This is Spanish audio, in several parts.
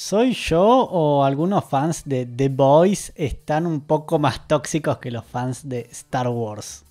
¿Soy yo o algunos fans de The Boys están un poco más tóxicos que los fans de Star Wars?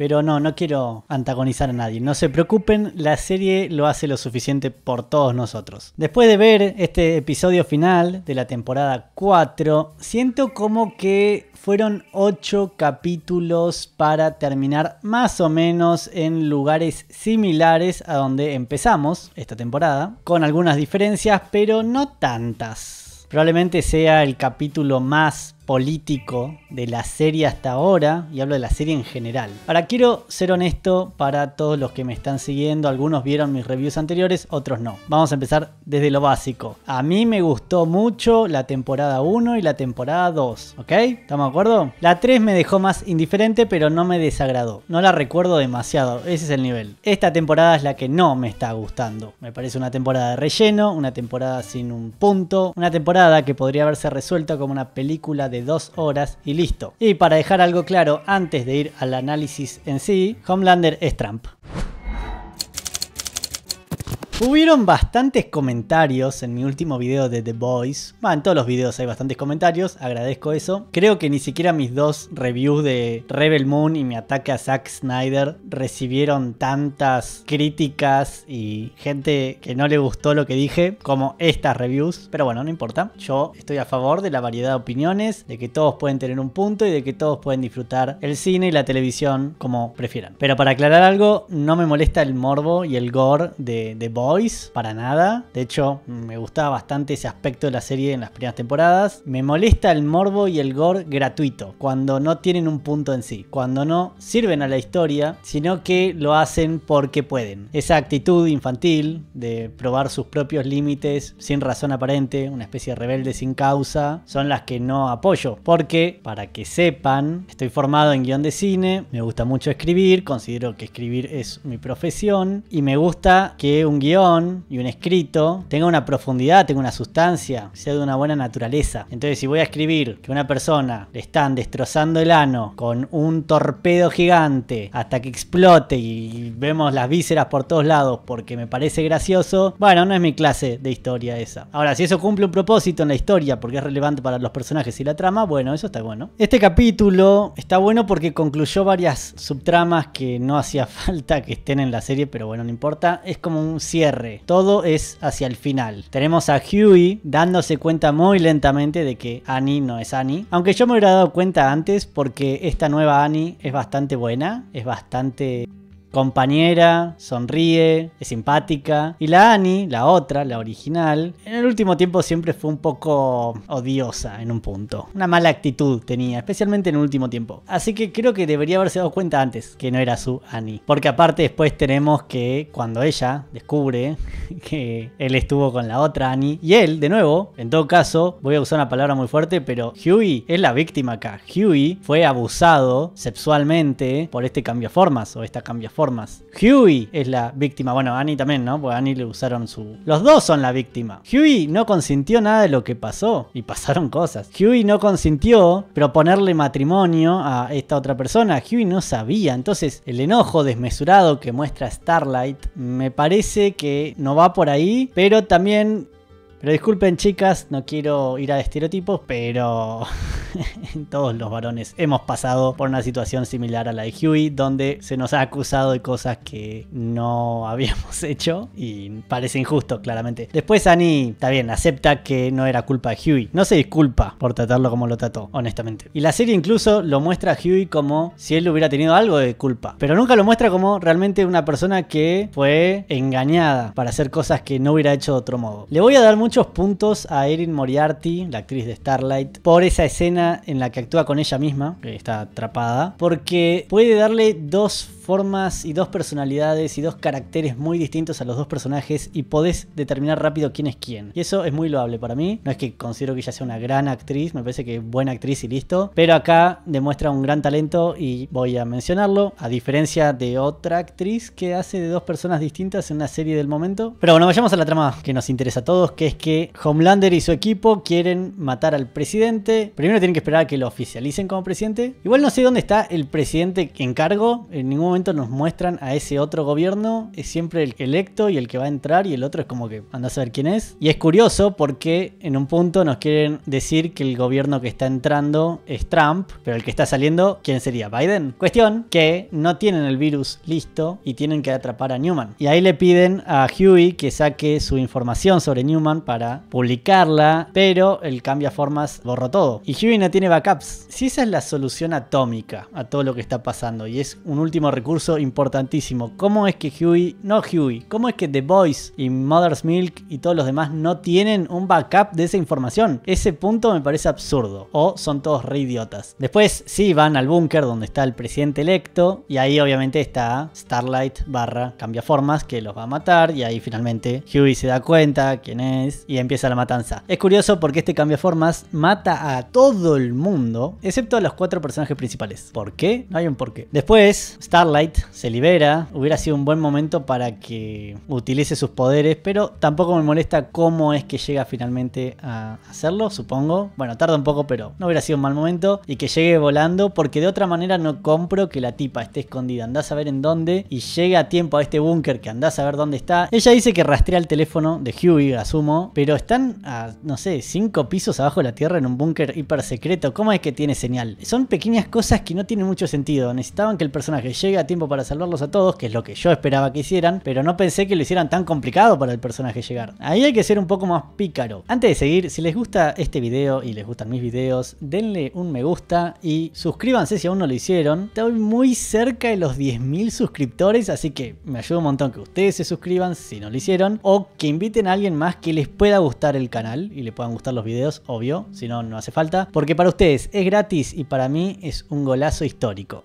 Pero no, no quiero antagonizar a nadie. No se preocupen, la serie lo hace lo suficiente por todos nosotros. Después de ver este episodio final de la temporada 4, siento como que fueron 8 capítulos para terminar más o menos en lugares similares a donde empezamos esta temporada, con algunas diferencias, pero no tantas. Probablemente sea el capítulo más político de la serie hasta ahora y hablo de la serie en general. Ahora quiero ser honesto para todos los que me están siguiendo, algunos vieron mis reviews anteriores, otros no. Vamos a empezar desde lo básico. A mí me gustó mucho la temporada 1 y la temporada 2, ¿ok? ¿Estamos de acuerdo? La 3 me dejó más indiferente pero no me desagradó, no la recuerdo demasiado, ese es el nivel. Esta temporada es la que no me está gustando, me parece una temporada de relleno, una temporada sin un punto, una temporada que podría haberse resuelto como una película de dos horas y listo. Y para dejar algo claro antes de ir al análisis en sí, Homelander es Trump. Hubieron bastantes comentarios en mi último video de The Boys. Bueno, en todos los videos hay bastantes comentarios, agradezco eso. Creo que ni siquiera mis dos reviews de Rebel Moon y mi ataque a Zack Snyder recibieron tantas críticas y gente que no le gustó lo que dije como estas reviews. Pero bueno, no importa. Yo estoy a favor de la variedad de opiniones, de que todos pueden tener un punto y de que todos pueden disfrutar el cine y la televisión como prefieran. Pero para aclarar algo, no me molesta el morbo y el gore de The Boys para nada. De hecho, me gustaba bastante ese aspecto de la serie en las primeras temporadas. Me molesta el morbo y el gore gratuito, cuando no tienen un punto en sí, cuando no sirven a la historia, sino que lo hacen porque pueden. Esa actitud infantil de probar sus propios límites sin razón aparente, una especie de rebelde sin causa, son las que no apoyo. Porque, para que sepan, estoy formado en guión de cine, me gusta mucho escribir, considero que escribir es mi profesión y me gusta que un guión y un escrito tenga una profundidad, tenga una sustancia, sea de una buena naturaleza. Entonces, si voy a escribir que una persona le están destrozando el ano con un torpedo gigante hasta que explote y vemos las vísceras por todos lados porque me parece gracioso, bueno, no es mi clase de historia esa. Ahora, si eso cumple un propósito en la historia porque es relevante para los personajes y la trama, bueno, eso está bueno. Este capítulo está bueno porque concluyó varias subtramas que no hacía falta que estén en la serie, pero bueno, no importa. Es como un cierre todo es hacia el final. Tenemos a Huey dándose cuenta muy lentamente de que Annie no es Annie. Aunque yo me hubiera dado cuenta antes porque esta nueva Annie es bastante buena, es bastante compañera, sonríe, es simpática. Y la Annie, la otra, la original, en el último tiempo siempre fue un poco odiosa en un punto. Una mala actitud tenía, especialmente en el último tiempo. Así que creo que debería haberse dado cuenta antes que no era su Annie. Porque aparte después tenemos que cuando ella descubre que él estuvo con la otra Annie, y él, de nuevo, en todo caso, voy a usar una palabra muy fuerte, pero Huey es la víctima acá. Huey fue abusado sexualmente por este cambio formas, o esta formas formas. Huey es la víctima, bueno, Annie también, ¿no? Porque Annie le usaron su... Los dos son la víctima. Huey no consintió nada de lo que pasó y pasaron cosas. Huey no consintió proponerle matrimonio a esta otra persona. Huey no sabía, entonces el enojo desmesurado que muestra Starlight me parece que no va por ahí, pero también pero disculpen chicas, no quiero ir a estereotipos, pero todos los varones hemos pasado por una situación similar a la de Huey, donde se nos ha acusado de cosas que no habíamos hecho y parece injusto, claramente. Después Annie, está bien, acepta que no era culpa de Huey. No se disculpa por tratarlo como lo trató, honestamente. Y la serie incluso lo muestra a Huey como si él hubiera tenido algo de culpa, pero nunca lo muestra como realmente una persona que fue engañada para hacer cosas que no hubiera hecho de otro modo. Le voy a dar mucho muchos puntos a Erin Moriarty, la actriz de Starlight, por esa escena en la que actúa con ella misma, que está atrapada, porque puede darle dos formas y dos personalidades y dos caracteres muy distintos a los dos personajes y podés determinar rápido quién es quién. Y eso es muy loable para mí. No es que considero que ella sea una gran actriz, me parece que buena actriz y listo. Pero acá demuestra un gran talento y voy a mencionarlo, a diferencia de otra actriz que hace de dos personas distintas en una serie del momento. Pero bueno, vayamos a la trama que nos interesa a todos, que es que Homelander y su equipo quieren matar al presidente. Primero tienen que esperar a que lo oficialicen como presidente. Igual no sé dónde está el presidente en cargo, en ningún momento nos muestran a ese otro gobierno, es siempre el electo y el que va a entrar y el otro es como que anda a saber quién es. Y es curioso porque en un punto nos quieren decir que el gobierno que está entrando es Trump, pero el que está saliendo, ¿quién sería? Biden. Cuestión que no tienen el virus listo y tienen que atrapar a Newman. Y ahí le piden a Huey que saque su información sobre Newman para publicarla, pero él cambia formas borró todo. Y Huey no tiene backups. Si esa es la solución atómica a todo lo que está pasando y es un último recurso importantísimo. ¿Cómo es que Huey, no Huey, cómo es que The Boys y Mother's Milk y todos los demás no tienen un backup de esa información? Ese punto me parece absurdo. O son todos re idiotas. Después sí van al búnker donde está el presidente electo y ahí obviamente está Starlight barra cambia que los va a matar y ahí finalmente Huey se da cuenta quién es y empieza la matanza. Es curioso porque este Cambiaformas mata a todo el mundo excepto a los cuatro personajes principales. ¿Por qué? No hay un por qué. Después Starlight light se libera, hubiera sido un buen momento para que utilice sus poderes, pero tampoco me molesta cómo es que llega finalmente a hacerlo, supongo. Bueno, tarda un poco, pero no hubiera sido un mal momento. Y que llegue volando, porque de otra manera no compro que la tipa esté escondida, andás a ver en dónde, y llega a tiempo a este búnker que andás a ver dónde está. Ella dice que rastrea el teléfono de Huey, asumo, pero están a, no sé, cinco pisos abajo de la tierra en un búnker hiper secreto. ¿Cómo es que tiene señal? Son pequeñas cosas que no tienen mucho sentido. Necesitaban que el personaje llegue tiempo para salvarlos a todos, que es lo que yo esperaba que hicieran, pero no pensé que lo hicieran tan complicado para el personaje llegar. Ahí hay que ser un poco más pícaro. Antes de seguir, si les gusta este video y les gustan mis videos, denle un me gusta y suscríbanse si aún no lo hicieron. Estoy muy cerca de los 10.000 suscriptores, así que me ayuda un montón que ustedes se suscriban si no lo hicieron, o que inviten a alguien más que les pueda gustar el canal y le puedan gustar los videos, obvio, si no, no hace falta, porque para ustedes es gratis y para mí es un golazo histórico.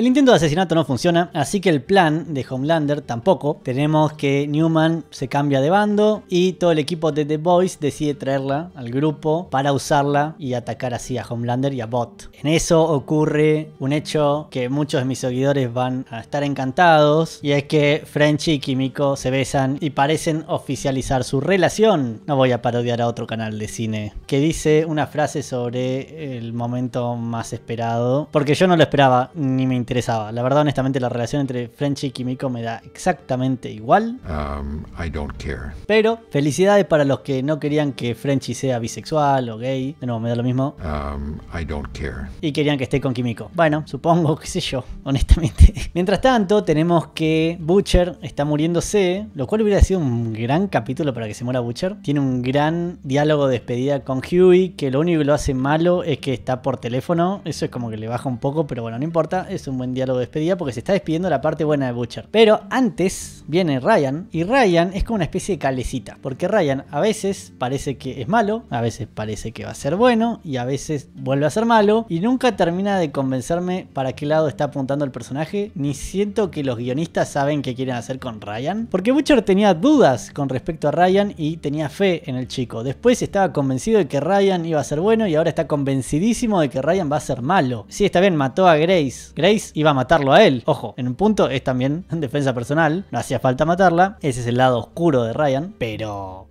El intento de asesinato no funciona, así que el plan de Homelander tampoco. Tenemos que Newman se cambia de bando y todo el equipo de The Boys decide traerla al grupo para usarla y atacar así a Homelander y a Bot. En eso ocurre un hecho que muchos de mis seguidores van a estar encantados y es que Frenchy y Kimiko se besan y parecen oficializar su relación. No voy a parodiar a otro canal de cine que dice una frase sobre el momento más esperado porque yo no lo esperaba ni me interesaba interesaba. La verdad, honestamente, la relación entre French y Kimiko me da exactamente igual. Um, I don't care. Pero felicidades para los que no querían que Frenchy sea bisexual o gay. De nuevo, me da lo mismo. Um, I don't care. Y querían que esté con Kimiko. Bueno, supongo, qué sé yo, honestamente. Mientras tanto, tenemos que Butcher está muriéndose, lo cual hubiera sido un gran capítulo para que se muera Butcher. Tiene un gran diálogo de despedida con Huey, que lo único que lo hace malo es que está por teléfono. Eso es como que le baja un poco, pero bueno, no importa. Es un buen diálogo de despedida porque se está despidiendo la parte buena de Butcher. Pero antes viene Ryan y Ryan es como una especie de calecita, porque Ryan a veces parece que es malo, a veces parece que va a ser bueno y a veces vuelve a ser malo y nunca termina de convencerme para qué lado está apuntando el personaje, ni siento que los guionistas saben qué quieren hacer con Ryan, porque Butcher tenía dudas con respecto a Ryan y tenía fe en el chico. Después estaba convencido de que Ryan iba a ser bueno y ahora está convencidísimo de que Ryan va a ser malo. Sí, está bien, mató a Grace. Grace iba a matarlo a él. Ojo, en un punto es también defensa personal, no hacía falta matarla. Ese es el lado oscuro de Ryan, pero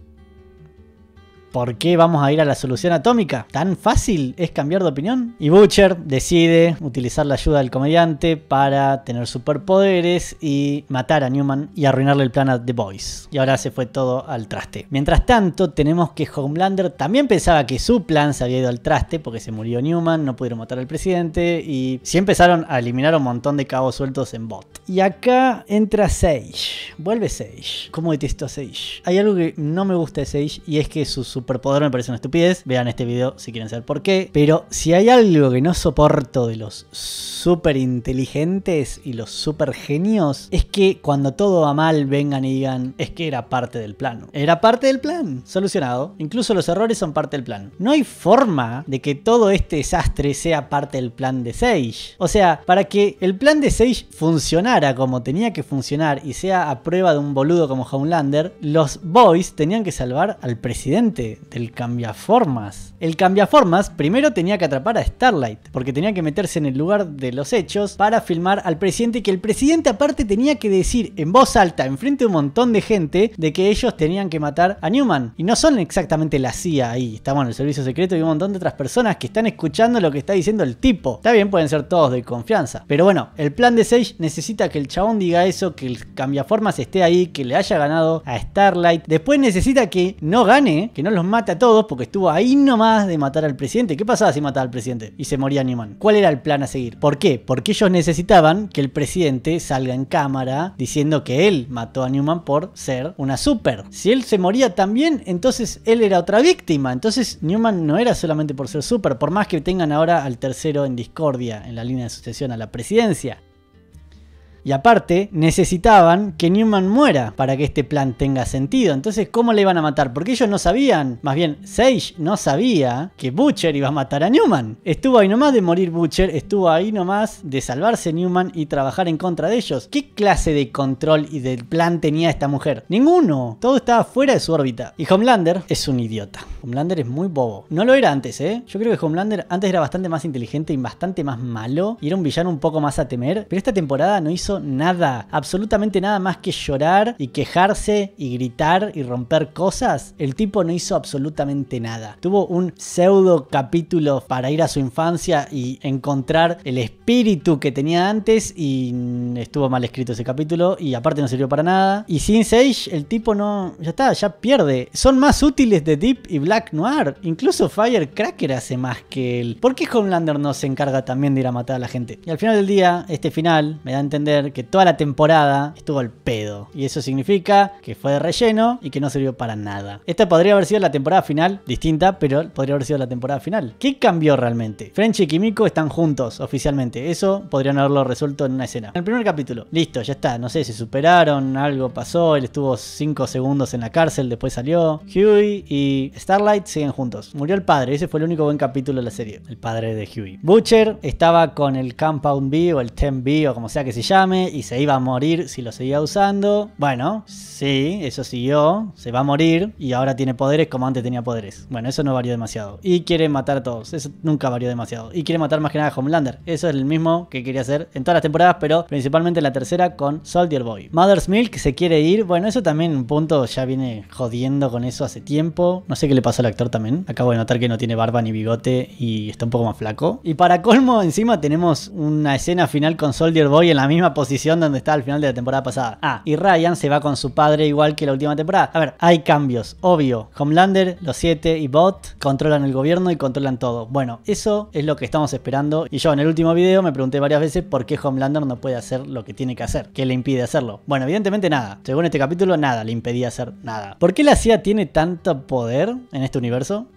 ¿Por qué vamos a ir a la solución atómica? ¿Tan fácil es cambiar de opinión? Y Butcher decide utilizar la ayuda del comediante para tener superpoderes y matar a Newman y arruinarle el plan a The Boys. Y ahora se fue todo al traste. Mientras tanto, tenemos que Homelander también pensaba que su plan se había ido al traste porque se murió Newman, no pudieron matar al presidente y sí empezaron a eliminar un montón de cabos sueltos en bot. Y acá entra Sage. Vuelve Sage. ¿Cómo detesto a Sage? Hay algo que no me gusta de Sage y es que su superpoder me parece una estupidez. Vean este video si quieren saber por qué. Pero si hay algo que no soporto de los super inteligentes y los super genios, es que cuando todo va mal vengan y digan, es que era parte del plan. Era parte del plan, solucionado. Incluso los errores son parte del plan. No hay forma de que todo este desastre sea parte del plan de Sage. O sea, para que el plan de Sage funcionara como tenía que funcionar y sea a prueba de un boludo como Homelander, los boys tenían que salvar al presidente del cambiaformas. El cambiaformas primero tenía que atrapar a Starlight, porque tenía que meterse en el lugar de los hechos para filmar al presidente, que el presidente aparte tenía que decir en voz alta, enfrente de un montón de gente, de que ellos tenían que matar a Newman. Y no son exactamente la CIA ahí, está bueno, el servicio secreto y un montón de otras personas que están escuchando lo que está diciendo el tipo. Está bien, pueden ser todos de confianza. Pero bueno, el plan de Sage necesita que el chabón diga eso, que el cambiaformas esté ahí, que le haya ganado a Starlight. Después necesita que no gane, que no lo los mata a todos porque estuvo ahí nomás de matar al presidente. ¿Qué pasaba si mataba al presidente? Y se moría Newman. ¿Cuál era el plan a seguir? ¿Por qué? Porque ellos necesitaban que el presidente salga en cámara diciendo que él mató a Newman por ser una super. Si él se moría también, entonces él era otra víctima. Entonces Newman no era solamente por ser super, por más que tengan ahora al tercero en discordia en la línea de sucesión a la presidencia. Y aparte, necesitaban que Newman muera para que este plan tenga sentido. Entonces, ¿cómo le iban a matar? Porque ellos no sabían, más bien, Sage no sabía que Butcher iba a matar a Newman. Estuvo ahí nomás de morir Butcher, estuvo ahí nomás de salvarse Newman y trabajar en contra de ellos. ¿Qué clase de control y de plan tenía esta mujer? Ninguno. Todo estaba fuera de su órbita. Y Homelander es un idiota. Homelander es muy bobo. No lo era antes, ¿eh? Yo creo que Homelander antes era bastante más inteligente y bastante más malo. Y era un villano un poco más a temer. Pero esta temporada no hizo nada, absolutamente nada más que llorar y quejarse y gritar y romper cosas, el tipo no hizo absolutamente nada. Tuvo un pseudo capítulo para ir a su infancia y encontrar el espíritu que tenía antes y estuvo mal escrito ese capítulo y aparte no sirvió para nada. Y sin Sage el tipo no, ya está, ya pierde. Son más útiles de Deep y Black Noir. Incluso Firecracker hace más que él. ¿Por qué Homelander no se encarga también de ir a matar a la gente? Y al final del día, este final me da a entender que toda la temporada estuvo al pedo. Y eso significa que fue de relleno y que no sirvió para nada. Esta podría haber sido la temporada final, distinta, pero podría haber sido la temporada final. ¿Qué cambió realmente? French y Kimiko están juntos oficialmente. Eso podrían haberlo resuelto en una escena. En el primer capítulo, listo, ya está. No sé, se superaron, algo pasó. Él estuvo 5 segundos en la cárcel, después salió. Huey y Starlight siguen juntos. Murió el padre, ese fue el único buen capítulo de la serie. El padre de Huey. Butcher estaba con el Compound B o el 10B o como sea que se llame y se iba a morir si lo seguía usando. Bueno, sí, eso siguió, se va a morir y ahora tiene poderes como antes tenía poderes. Bueno, eso no varió demasiado. Y quiere matar a todos, eso nunca varió demasiado. Y quiere matar más que nada a Homelander, eso es el mismo que quería hacer en todas las temporadas, pero principalmente la tercera con Soldier Boy. Mother's Milk se quiere ir, bueno, eso también un punto ya viene jodiendo con eso hace tiempo. No sé qué le pasó al actor también. Acabo de notar que no tiene barba ni bigote y está un poco más flaco. Y para colmo, encima tenemos una escena final con Soldier Boy en la misma posición donde está al final de la temporada pasada. Ah, y Ryan se va con su padre igual que la última temporada. A ver, hay cambios, obvio. Homelander, los 7 y Bot controlan el gobierno y controlan todo. Bueno, eso es lo que estamos esperando. Y yo en el último video me pregunté varias veces por qué Homelander no puede hacer lo que tiene que hacer. ¿Qué le impide hacerlo? Bueno, evidentemente nada. Según este capítulo, nada le impedía hacer nada. ¿Por qué la CIA tiene tanto poder en este universo?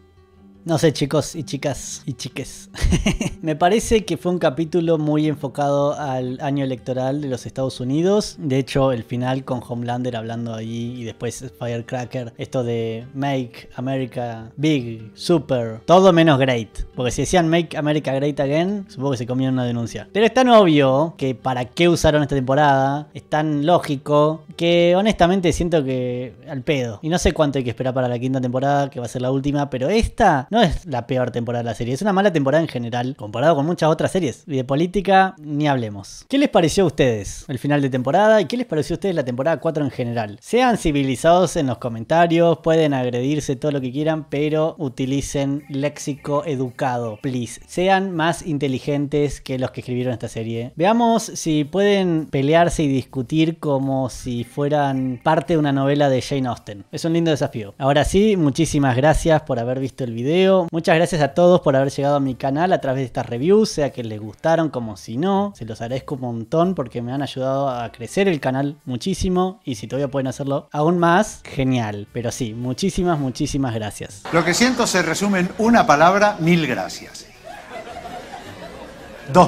No sé chicos y chicas y chiques. Me parece que fue un capítulo muy enfocado al año electoral de los Estados Unidos. De hecho, el final con Homelander hablando ahí y después Firecracker. Esto de Make America Big, Super, todo menos Great. Porque si decían Make America Great Again, supongo que se comieron una denuncia. Pero es tan obvio que para qué usaron esta temporada, es tan lógico que honestamente siento que al pedo. Y no sé cuánto hay que esperar para la quinta temporada, que va a ser la última, pero esta no es la peor temporada de la serie, es una mala temporada en general, comparado con muchas otras series. Y de política ni hablemos. ¿Qué les pareció a ustedes el final de temporada y qué les pareció a ustedes la temporada 4 en general? Sean civilizados en los comentarios, pueden agredirse todo lo que quieran, pero utilicen léxico educado, please. Sean más inteligentes que los que escribieron esta serie. Veamos si pueden pelearse y discutir como si fueran parte de una novela de Jane Austen. Es un lindo desafío. Ahora sí, muchísimas gracias por haber visto el video Muchas gracias a todos por haber llegado a mi canal a través de estas reviews, sea que les gustaron como si no. Se los agradezco un montón porque me han ayudado a crecer el canal muchísimo y si todavía pueden hacerlo aún más, genial. Pero sí, muchísimas, muchísimas gracias. Lo que siento se resume en una palabra, mil gracias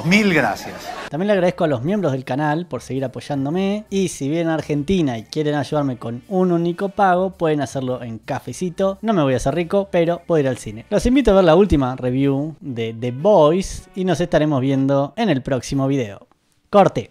mil gracias. También le agradezco a los miembros del canal por seguir apoyándome y si vienen a Argentina y quieren ayudarme con un único pago, pueden hacerlo en cafecito. No me voy a hacer rico, pero puedo ir al cine. Los invito a ver la última review de The Boys y nos estaremos viendo en el próximo video. Corte.